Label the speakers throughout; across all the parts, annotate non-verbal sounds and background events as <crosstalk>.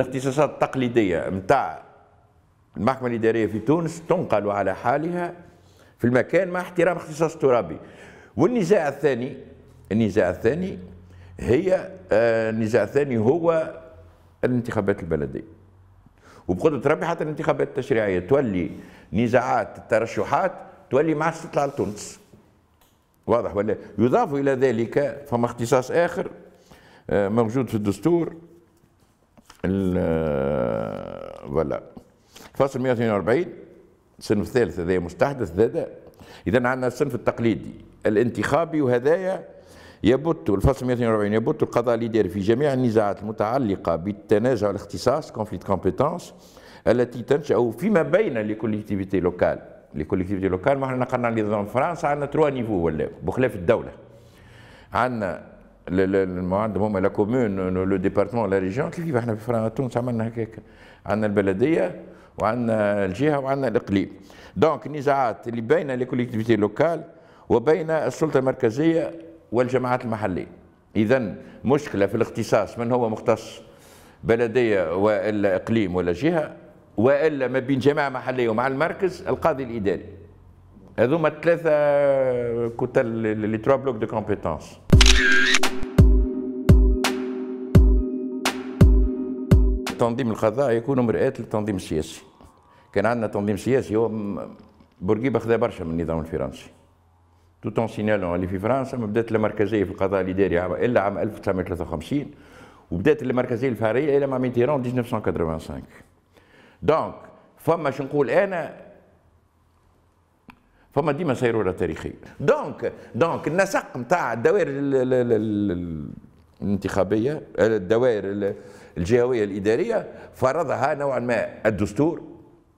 Speaker 1: الاختصاصات التقليديه نتاع المحكمه الاداريه في تونس تنقل على حالها في المكان مع احترام اختصاص ترابي والنزاع الثاني النزاع الثاني هي آه، النزاع الثاني هو الانتخابات البلديه وبقدرة ربي حتى الانتخابات التشريعية تولي نزاعات الترشحات تولي مع استطلاع تونس واضح ولا يضاف إلى ذلك فما اختصاص آخر آه، موجود في الدستور فوالا فصل 142 الصنف الثالث هذايا مستحدث هذا اذا عندنا الصنف التقليدي الانتخابي وهذايا يبت الفصل 142 يبت القضاء الاداري في جميع النزاعات المتعلقه بالتنازع والاختصاص كونفليت كومبيتونس التي تنشا فيما بين لي كوليكتيفيتي لوكال لي كوليكتيفيتي لوكال ما احنا قلنا لي فرنسا عندنا تروا نيفو ولا بخلاف الدوله عندنا عندهم هما لا كومون لو ديبارتمون لا ريجيون كيف احنا في تونس عملنا هكاك عندنا البلديه وعندنا الجهه وعندنا الاقليم دونك النزاعات اللي بين لي كوليكتيفيتي لوكال وبين السلطه المركزيه والجماعات المحليه اذا مشكله في الاختصاص من هو مختص بلديه والا اقليم ولا جهه والا ما بين جماعه محليه ومع المركز القاضي الاداري هذوما الثلاثه كتل لي تروا بلوك دو كومبيتونس تنظيم القضاء يكون مرآة للتنظيم السياسي كان عندنا تنظيم سياسي هو بورقيبه خذا برشا من النظام الفرنسي تو اون سينالون اللي في فرنسا ما بدات المركزيه في القضاء الاداري عام الا عام 1953 وبدات المركزيه الفهريه الى مع ميتيران 1985 دونك فما شو نقول انا فما ديما سيروره تاريخيه دونك دونك النسق نتاع الدوائر الانتخابيه الدوائر الجهوية الإدارية فرضها نوعا ما الدستور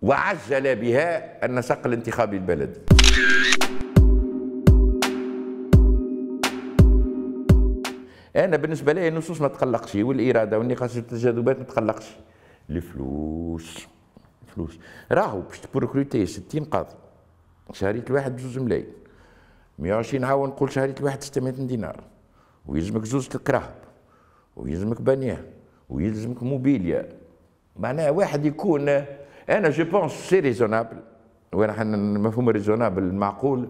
Speaker 1: وعجل بها النسق الانتخابي البلد انا بالنسبه لي النصوص ما تقلقش والاراده والنقاش والتجاذبات ما تقلقش الفلوس فلوس راهو باش تبروكروتي 60 قاضي شهريه الواحد بجوج ملايين 120 عاون نقول شهريه الواحد 600 دينار ويلزمك زوج الكراهب ويلزمك بنيه ويلزمك موبيليا معناها واحد يكون انا جو بونس سي ريزونابل وانا حنا مفهوم ريزونابل المعقول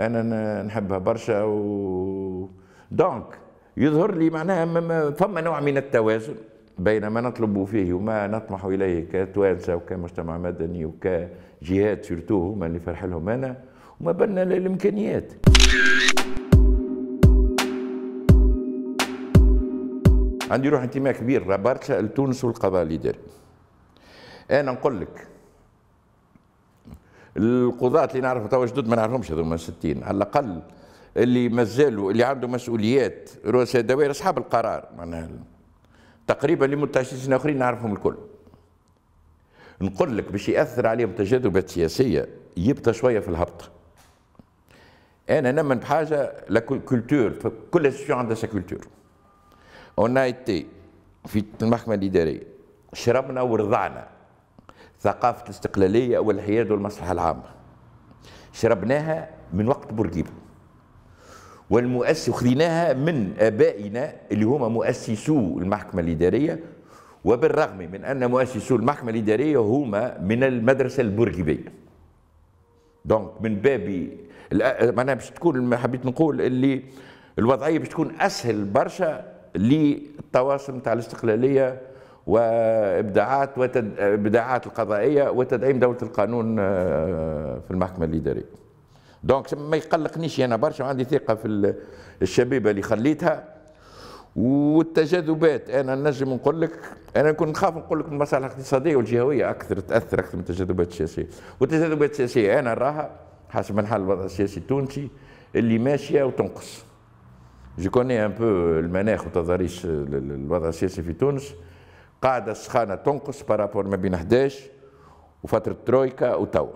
Speaker 1: انا نحبها برشا و دونك يظهر لي معناها فما نوع من التوازن بين ما نطلب فيه وما نطمح اليه كتوانسه وكمجتمع مدني وكجهات سورتو هما اللي فرح لهم انا وما بالنا الامكانيات عندي روح انتماء كبير برشا لتونس والقضاء الاداري انا نقول لك القضاة اللي نعرفهم توا جدد ما نعرفهمش هذوما 60 على الاقل اللي مازالوا اللي عنده مسؤوليات رؤساء دوائر اصحاب القرار معناها تقريبا اللي متشخصين اخرين نعرفهم الكل نقول لك باش ياثر عليهم تجاذبات سياسيه يبطى شويه في الهبط انا نمن بحاجه لا كولتور كل انستيتيون عندها سا كولتور On a été في المحكمة الإدارية شربنا ورضعنا ثقافة الاستقلالية والحياد والمصلحة العامة شربناها من وقت بورقيبة والمؤسس خذيناها من ابائنا اللي هما مؤسسو المحكمه الاداريه وبالرغم من ان مؤسسو المحكمه الاداريه هما من المدرسه البورقيبيه دونك من باب معناها باش تكون حبيت نقول اللي الوضعيه باش تكون اسهل برشا للطواسم نتاع الاستقلاليه وابداعات وابداعات ابداعات القضائيه وتدعيم دوله القانون آه، في المحكمه الاداريه. دونك ما يقلقنيش انا برشا عندي ثقه في الشبيبه اللي خليتها والتجاذبات انا نجم نقول لك انا كنت نخاف نقول لك المصالح الاقتصاديه والجهويه اكثر تاثر اكثر من التجاذبات السياسيه والتجاذبات السياسيه انا راها حسب الحل الوضع السياسي التونسي اللي ماشيه وتنقص جو كوني ان بو المناخ وتضاريس الوضع السياسي في تونس قاعده السخانه تنقص بارابور ما بين 11 وفتره ترويكا وتوا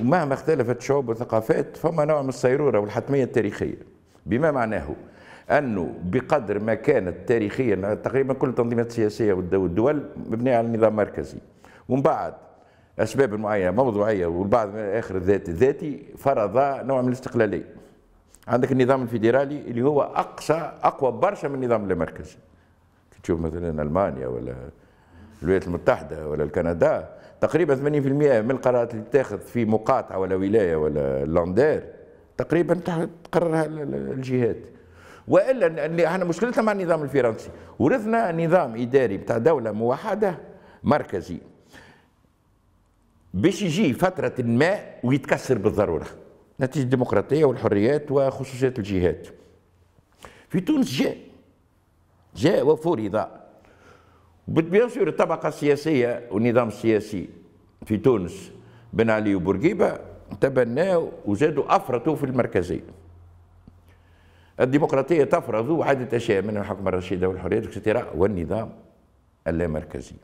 Speaker 1: ومهما اختلفت شعوب وثقافات فما نوع من الصيرورة والحتمية التاريخية بما معناه أنه بقدر ما كانت تاريخيا تقريبا كل التنظيمات السياسية والدول مبنية على نظام مركزي ومن بعد اسباب معينه موضوعيه والبعض من الاخر الذاتي الذاتي فرض نوع من الاستقلاليه عندك النظام الفيدرالي اللي هو اقصى اقوى برشا من النظام المركزي تشوف مثلا المانيا ولا الولايات المتحده ولا الكندا تقريبا 80% من القرارات اللي تاخذ في مقاطعه ولا ولايه ولا لاندير تقريبا تقررها الجهات والا احنا مشكلتنا مع النظام الفرنسي ورثنا نظام اداري بتاع دوله موحده مركزي باش يجي فترة ما ويتكسر بالضرورة نتيجة الديمقراطية والحريات وخصوصيات الجهات في تونس جاء جاء وفرض بيان سور الطبقة السياسية والنظام السياسي في تونس بن علي وبورقيبة تبناه وزادوا أفرطوا في المركزية الديمقراطية تفرض عدة أشياء منها الحكم الرشيدة والحريات والنظام اللامركزي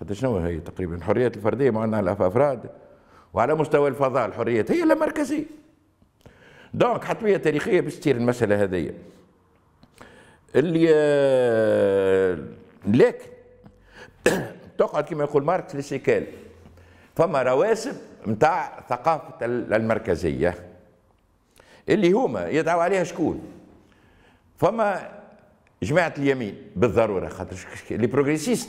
Speaker 1: قد شنو هي تقريبا الحريات الفرديه معناها لها افراد وعلى مستوى الفضاء الحريات هي لا مركزيه دونك حتميه تاريخيه باش تصير المساله هذه اللي آه، لكن <coughs> تقعد كما يقول ماركس لسيكال فما رواسب نتاع ثقافه المركزيه اللي هما يدعوا عليها شكون فما جماعه اليمين بالضروره خاطر لي بروغريسيست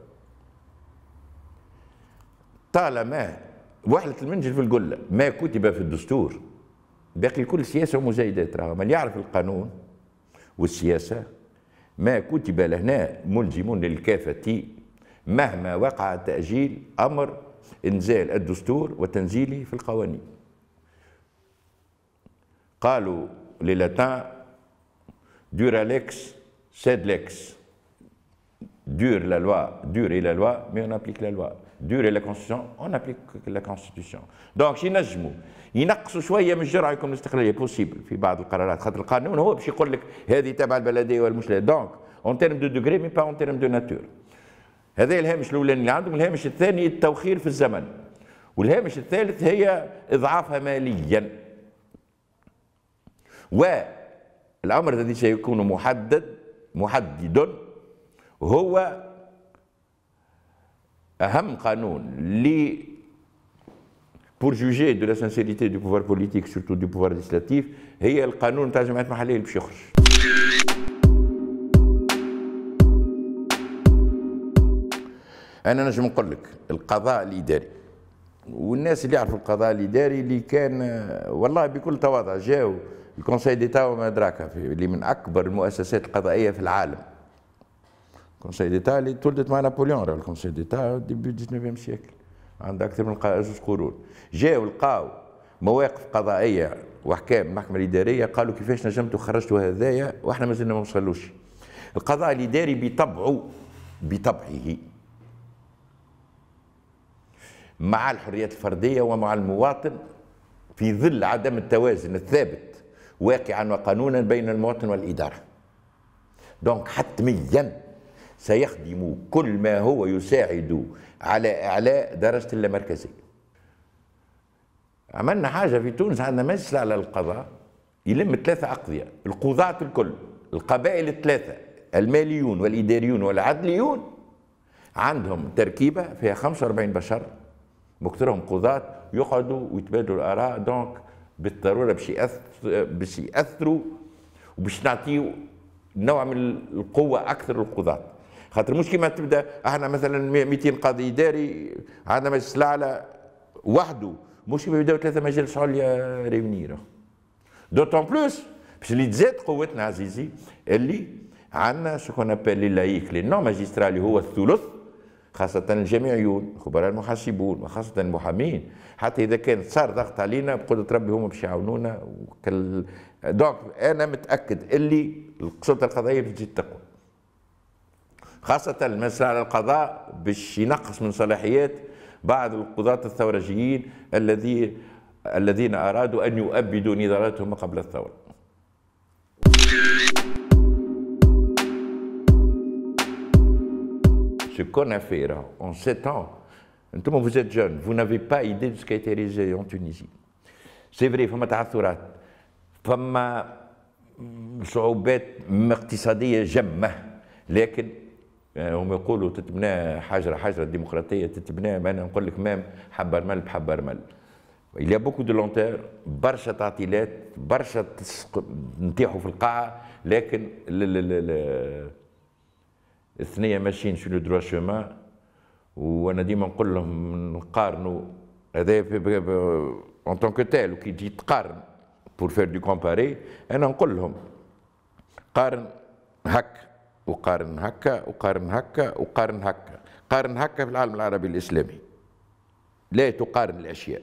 Speaker 1: طالما وحله المنجل في القله ما كتب في الدستور باقي كل سياسه ومزايدات راه من يعرف القانون والسياسه ما كتب لهنا ملزم للكافه مهما وقع تاجيل امر انزال الدستور وتنزيله في القوانين قالوا للاتان سيد سيدلكس دور لا لوا دور لا لوا مي اون ابليك لا لوا دوري لا كونستيسيون اون ابليك لا كونستيسيون دونك ينجموا ينقصوا شويه من الجرعه يكون الاستقلاليه بوسيبل في بعض القرارات خاطر القانون هو باش يقول لك هذه تبع البلديه ولا مش دونك اون تيرم دو دوغري مي با اون تيرم دو ناتور هذا الهامش الاولاني اللي عندهم الهامش الثاني التوخير في الزمن والهامش الثالث هي اضعافها ماليا والامر الذي سيكون محدد محدد هو أهم قانون لي بور جوجي دو لا سانسيريتي دو بوفوار بوليتيك سورتو دو بوفوار ليسلاتيف هي القانون تاع الجمعيات المحليه اللي باش يخرج انا نجم نقول لك القضاء الاداري والناس اللي يعرفوا القضاء الاداري اللي كان والله بكل تواضع جاو الكونسي ديتا وما ادراك اللي من اكبر المؤسسات القضائيه في العالم الكونسي ديتا اللي تولدت مع نابليون راه الكونسي ديتا ديبي 19 سيكل عندها اكثر من جوج قرون جاو لقاو مواقف قضائيه واحكام المحكمه الاداريه قالوا كيفاش نجمتوا خرجتوا هذايا واحنا مازلنا ما وصلوش القضاء الاداري بطبعه بطبعه مع الحريات الفرديه ومع المواطن في ظل عدم التوازن الثابت واقعا وقانونا بين المواطن والاداره دونك حتميا سيخدم كل ما هو يساعد على إعلاء درجة اللامركزية عملنا حاجة في تونس عندنا مجلس على القضاء يلم ثلاثة أقضية القضاة الكل القبائل الثلاثة الماليون والإداريون والعدليون عندهم تركيبة فيها 45 بشر مكثرهم قضاة يقعدوا ويتبادلوا الآراء دونك بالضرورة باش باش يأثروا وباش نعطيو نوع من القوة أكثر للقضاة خاطر مش كيما تبدا احنا مثلا 200 قاضي اداري عندنا مجلس الاعلى وحده مش كيما يبداو ثلاثه مجالس عليا ريونيرو دوتون بلوس باش اللي تزاد قوتنا عزيزي اللي عندنا شو كون ابل لي لايك لي نون ماجسترا اللي هو الثلث خاصة الجامعيون خبراء المحاسبون وخاصة المحامين حتى إذا كان صار ضغط علينا بقدرة ربي هم باش يعاونونا وكل... دونك أنا متأكد اللي السلطة القضائية بتزيد تقوى خاصة المسألة على القضاء باش ينقص من صلاحيات بعض القضاة الثورجيين الذي الذين أرادوا أن يؤبدوا نضالاتهم قبل الثورة Ce qu'on a fait là, en sept ans, tout انتم vous êtes jeune, vous n'avez pas idée de ce qui a été réalisé en Tunisie. C'est vrai, فما تعثرات، فما صعوبات اقتصادية جمة، لكن يعني هم يقولوا تتبنى حجره حجره الديمقراطيه تتبنى ما انا نقول لك مام حبه رمل بحبه رمل الي بوكو a لونتير برشا تعطيلات برشا نتيحوا في القاعه لكن الثنيه ماشيين في لو دروا شومان وانا ديما نقول لهم نقارنوا هذا اون تونك تال كي تجي تقارن بور فير دو كومباري انا نقول لهم قارن هك وقارن هكا وقارن هكا وقارن هكا قارن هكا في العالم العربي الإسلامي لا تقارن الأشياء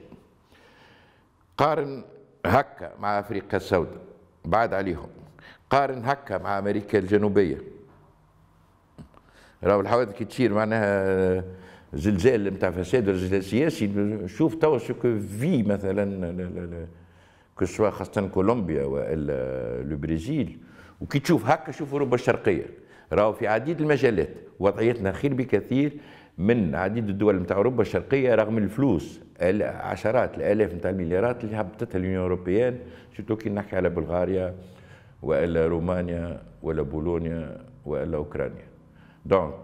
Speaker 1: قارن هكا مع أفريقيا السوداء بعد عليهم قارن هكا مع أمريكا الجنوبية راهو الحوادث كي تصير معناها زلزال نتاع فساد زلزال سياسي شوف توا سوكو في مثلا كو سوا خاصة كولومبيا والا لو وكي تشوف هكا شوف اوروبا الشرقية راهو في عديد المجالات وضعيتنا خير بكثير من عديد الدول نتاع اوروبا الشرقيه رغم الفلوس عشرات الالاف نتاع المليارات اللي هبطتها اليونيون اوروبيان سيرتو كي نحكي على بلغاريا والا رومانيا ولا بولونيا والا اوكرانيا دونك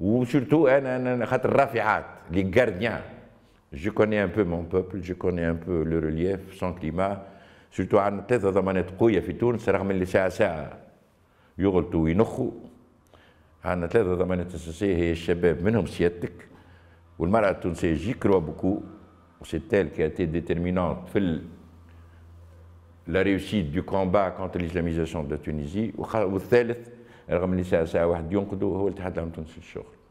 Speaker 1: وسيرتو انا انا خاطر الرافعات لي غارديان جو كوني ان بو مون بوبل جو كوني ان بو لو ريليف سون كليما سيرتو عندنا ثلاثه ضمانات قويه في تونس رغم اللي ساعه ساعه يغلطوا وينخوا عندنا ثلاثة ضمانات أساسية هي الشباب منهم سيادتك والمرأة التونسية جي كروا بوكو وستال elle qui في ال... في لا ريوسيت دو كومبا كونتر ليسلاميزاسيون دو تونيزي والثالث رغم اللي ساعة ساعة واحد ينقدوا هو الاتحاد العام التونسي للشغل